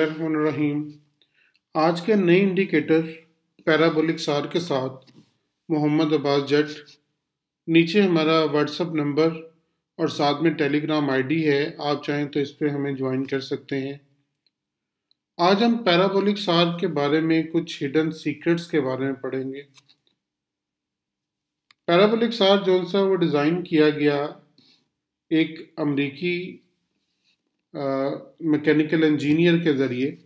रहीम आज के नए इंडिकेटर पैराबोलिक सार के साथ मोहम्मद अब्बास जट नीचे हमारा व्हाट्सअप नंबर और साथ में टेलीग्राम आईडी है आप चाहें तो इस पर हमें ज्वाइन कर सकते हैं आज हम पैराबोलिक सार के बारे में कुछ हिडन सीक्रेट्स के बारे में पढ़ेंगे पैराबोलिक सार जो सा वो डिज़ाइन किया गया एक अमरीकी मैकेनिकल इंजीनियर के ज़रिए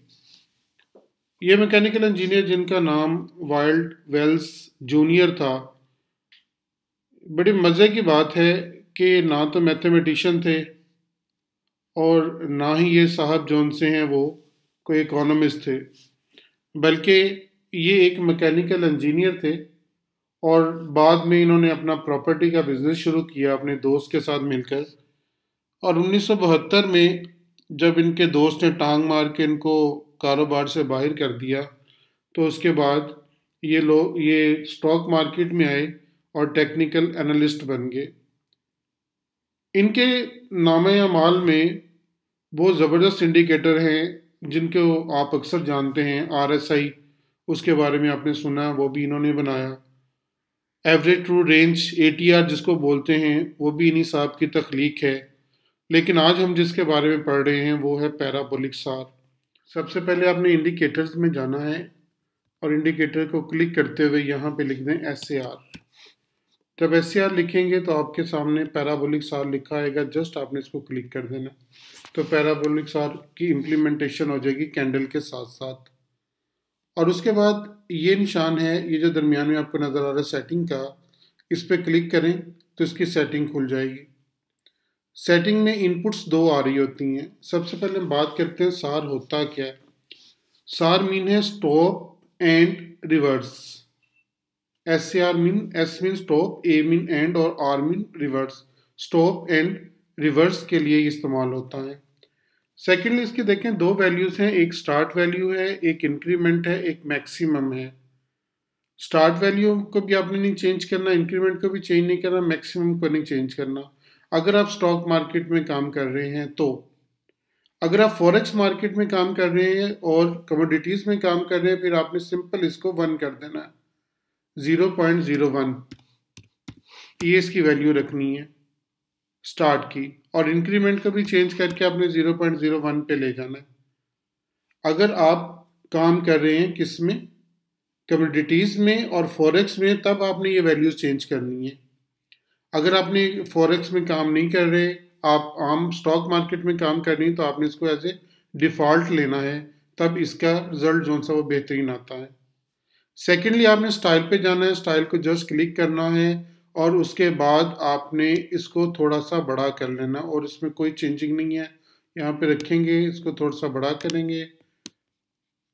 ये मैकेनिकल इंजीनियर जिनका नाम वाइल्ड वेल्स जूनियर था बड़े मज़े की बात है कि ना तो मैथमेटिशियन थे और ना ही ये साहब जौन से हैं वो कोई इकोनॉमिस्ट थे बल्कि ये एक मैकेनिकल इंजीनियर थे और बाद में इन्होंने अपना प्रॉपर्टी का बिज़नेस शुरू किया अपने दोस्त के साथ मिलकर और उन्नीस में जब इनके दोस्त ने टांग मार के इनको कारोबार से बाहर कर दिया तो उसके बाद ये लोग ये स्टॉक मार्केट में आए और टेक्निकल एनालिस्ट बन गए इनके नाम माल में बहुत ज़बरदस्त इंडिकेटर हैं जिनको आप अक्सर जानते हैं आरएसआई उसके बारे में आपने सुना वो भी इन्होंने बनाया एवरेज ट्रू रेंज एटीआर जिसको बोलते हैं वो भी इन्हीं साहब की तख्लीक है लेकिन आज हम जिसके बारे में पढ़ रहे हैं वो है पैराबोलिक सार सबसे पहले आपने इंडिकेटर्स में जाना है और इंडिकेटर को क्लिक करते हुए यहाँ पे लिख दें एस जब एस लिखेंगे तो आपके सामने पैराबोलिक सार लिखा आएगा जस्ट आपने इसको क्लिक कर देना तो पैराबोलिक सार की इम्प्लीमेंटेशन हो जाएगी कैंडल के साथ साथ और उसके बाद ये निशान है ये जो दरमियान में आपको नज़र आ रहा है सेटिंग का इस पर क्लिक करें तो इसकी सेटिंग खुल जाएगी सेटिंग में इनपुट्स दो आ रही होती हैं सबसे पहले हम बात करते हैं सार होता क्या है सार मीन है stop and reverse S C R mean S mean stop A mean and और R mean reverse stop and reverse के लिए इस्तेमाल होता है सेकेंडली इसके देखें दो वैल्यूज़ हैं एक स्टार्ट वैल्यू है एक इंक्रीमेंट है एक मैक्सिमम है स्टार्ट वैल्यू को भी आपने नहीं चेंज करना इंक्रीमेंट को भी चेंज नहीं करना मैक्सिमम को नहीं चेंज करना अगर आप स्टॉक मार्केट में काम कर रहे हैं तो अगर आप फॉरेक्स मार्केट में काम कर रहे हैं और कमोडिटीज़ में काम कर रहे हैं फिर आपने सिंपल इसको वन कर देना है ज़ीरो पॉइंट ज़ीरो वन ये इसकी वैल्यू रखनी है स्टार्ट की और इंक्रीमेंट को भी चेंज करके आपने ज़ीरो पॉइंट ज़ीरो वन पे ले जाना है अगर आप काम कर रहे हैं किस में कमोडिटीज़ में और फॉरेक्स में तब आपने ये वैल्यूज़ चेंज करनी है अगर आपने फॉरेक्स में काम नहीं कर रहे आप आम स्टॉक मार्केट में काम कर रहे हैं तो आपने इसको एज ए डिफ़ॉल्ट लेना है तब इसका रिजल्ट जो सा वो बेहतरीन आता है सेकेंडली आपने स्टाइल पे जाना है स्टाइल को जस्ट क्लिक करना है और उसके बाद आपने इसको थोड़ा सा बड़ा कर लेना और इसमें कोई चेंजिंग नहीं है यहाँ पे रखेंगे इसको थोड़ा सा बड़ा करेंगे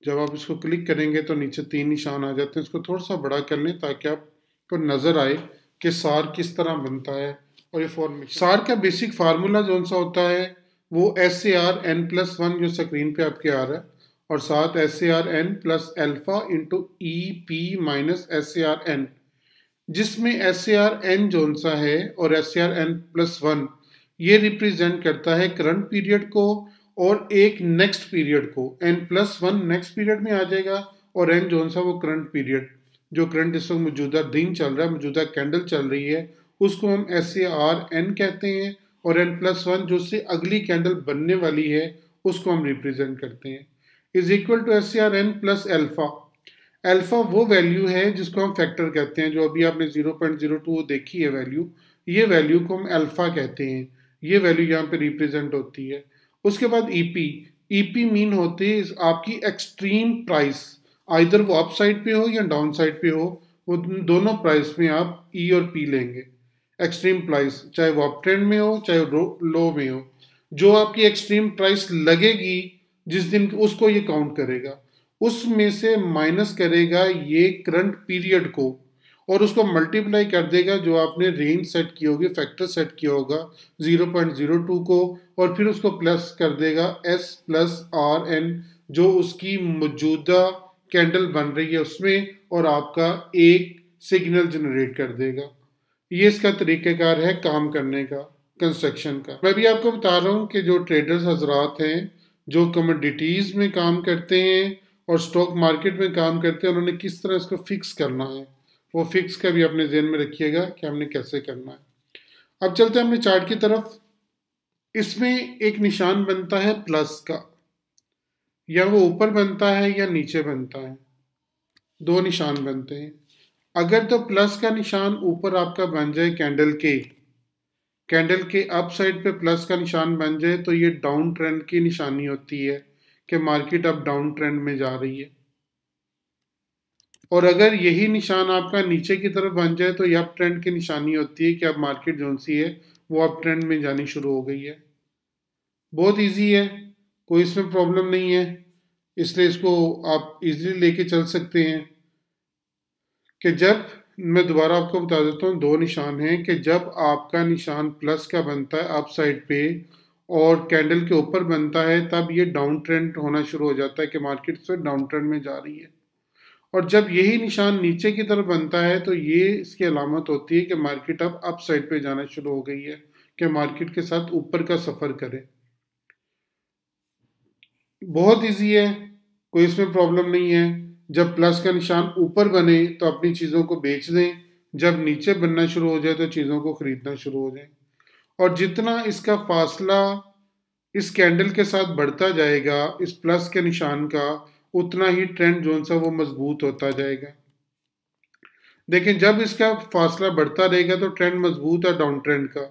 जब आप इसको क्लिक करेंगे तो नीचे तीन निशान आ जाते हैं इसको थोड़ा सा बड़ा कर लें ताकि आपको नज़र आए कि सार किस तरह बनता है और ये फॉर्मेशन सार का बेसिक फार्मूला जो सा होता है वो S A R N plus one जो स्क्रीन पे आपके आ रहा है और साथ S A R N plus alpha into E P minus S A R N जिसमें एस ए आर एन जोन सा है और S A R N plus one ये रिप्रेजेंट करता है करंट पीरियड को और एक नेक्स्ट पीरियड को N plus one next period में आ जाएगा और एन जोन सा वो करंट पीरियड जो करंट इस वक्त मौजूदा दिन चल रहा है मौजूदा कैंडल चल रही है उसको हम एस ए आर एन कहते हैं और एन प्लस वन जो से अगली कैंडल बनने वाली है उसको हम रिप्रेजेंट करते हैं is equal to S A R N plus alpha alpha वो वैल्यू है जिसको हम फैक्टर कहते हैं जो अभी आपने जीरो जीरो पॉइंट वो देखी है वैल्यू ये वैल्यू को हम एल्फा कहते हैं ये वैल्यू यहाँ पे रिप्रेजेंट होती है उसके बाद E P E P mean होती है आपकी एक्सट्रीम प्राइस आइधर वो अप साइड पे हो या डाउन साइड पे हो वो दोनों प्राइस में आप ई e और पी लेंगे एक्सट्रीम प्राइस चाहे वो अप ट्रेंड में हो चाहे लो में हो जो आपकी एक्सट्रीम प्राइस लगेगी जिस दिन उसको ये काउंट करेगा उसमें से माइनस करेगा ये करंट पीरियड को और उसको मल्टीप्लाई कर देगा जो आपने रेंज सेट की होगी फैक्टर सेट किया होगा 0.02 को और फिर उसको प्लस कर देगा एस प्लस आर एन जो उसकी मौजूदा कैंडल बन रही है उसमें और आपका एक सिग्नल जनरेट कर देगा ये इसका तरीक़ाकार है काम करने का कंस्ट्रक्शन का मैं भी आपको बता रहा हूँ कि जो ट्रेडर्स हजरात हैं जो कमोडिटीज़ में काम करते हैं और स्टॉक मार्केट में काम करते हैं उन्होंने किस तरह इसको फिक्स करना है वो फिक्स का भी अपने जहन में रखिएगा कि हमने कैसे करना है अब चलते हैं अपने चार्ट की तरफ इसमें एक निशान बनता है प्लस का या वो ऊपर बनता है या नीचे बनता है दो निशान बनते हैं अगर तो प्लस का निशान ऊपर आपका बन जाए कैंडल के कैंडल के अप साइड पे प्लस का निशान बन जाए तो ये डाउन ट्रेंड की निशानी होती है कि मार्केट अब डाउन ट्रेंड में जा रही है और अगर यही निशान आपका नीचे की तरफ बन जाए तो ये अप ट्रेंड की निशानी होती है कि अब मार्केट जो सी है वो अप ट्रेंड में जानी शुरू हो गई है बहुत ईजी है कोई इसमें प्रॉब्लम नहीं है इसलिए इसको आप इजीली लेके चल सकते हैं कि जब मैं दोबारा आपको बता देता हूँ दो निशान हैं कि जब आपका निशान प्लस का बनता है अप साइड पे और कैंडल के ऊपर बनता है तब ये डाउन ट्रेंड होना शुरू हो जाता है कि मार्केट से डाउन ट्रेंड में जा रही है और जब यही निशान नीचे की तरफ बनता है तो ये इसकी अलामत होती है कि मार्केट अब अप साइड पर जाना शुरू हो गई है कि मार्केट के साथ ऊपर का सफ़र करें बहुत इजी है कोई इसमें प्रॉब्लम नहीं है जब प्लस का निशान ऊपर बने तो अपनी चीज़ों को बेच दें जब नीचे बनना शुरू हो जाए तो चीज़ों को ख़रीदना शुरू हो जाए और जितना इसका फासला इस कैंडल के साथ बढ़ता जाएगा इस प्लस के निशान का उतना ही ट्रेंड जोन सा वो मजबूत होता जाएगा देखें जब इसका फासला बढ़ता रहेगा तो ट्रेंड मजबूत है डाउन ट्रेंड का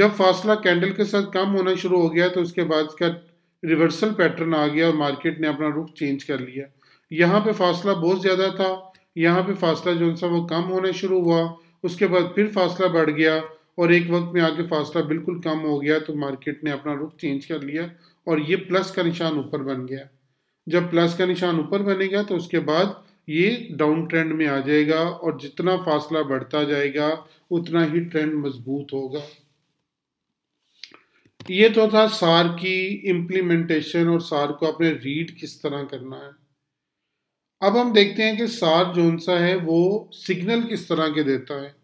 जब फासला कैंडल के साथ कम होना शुरू हो गया तो उसके बाद इसका रिवर्सल पैटर्न आ गया और मार्केट ने अपना रुख चेंज कर लिया यहाँ पे फासला बहुत ज़्यादा था यहाँ पे फासला जो सा वो कम होना शुरू हुआ उसके बाद फिर फासला बढ़ गया और एक वक्त में आके फासला बिल्कुल कम हो गया तो मार्केट ने अपना रुख चेंज कर लिया और ये प्लस का निशान ऊपर बन गया जब प्लस का निशान ऊपर बनेगा तो उसके बाद ये डाउन ट्रेंड में आ जाएगा और जितना फासला बढ़ता जाएगा उतना ही ट्रेंड मजबूत होगा ये तो था सार की इम्प्लीमेंटेशन और सार को आपने रीड किस तरह करना है अब हम देखते हैं कि सार जोन सा है वो सिग्नल किस तरह के देता है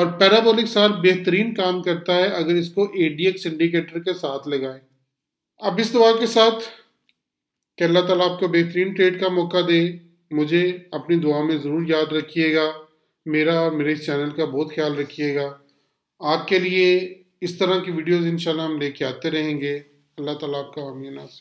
और पैराबोलिक सार बेहतरीन काम करता है अगर इसको एडीएक्स इंडिकेटर के साथ लगाएं अब इस दुआ के साथ कि अल्लाह तला आपको बेहतरीन ट्रेड का मौका दे मुझे अपनी दुआ में ज़रूर याद रखिएगा मेरा और मेरे इस चैनल का बहुत ख्याल रखिएगा आपके लिए इस तरह की वीडियोस इंशाल्लाह हम लेके आते रहेंगे अल्लाह ताला आपका अमीना से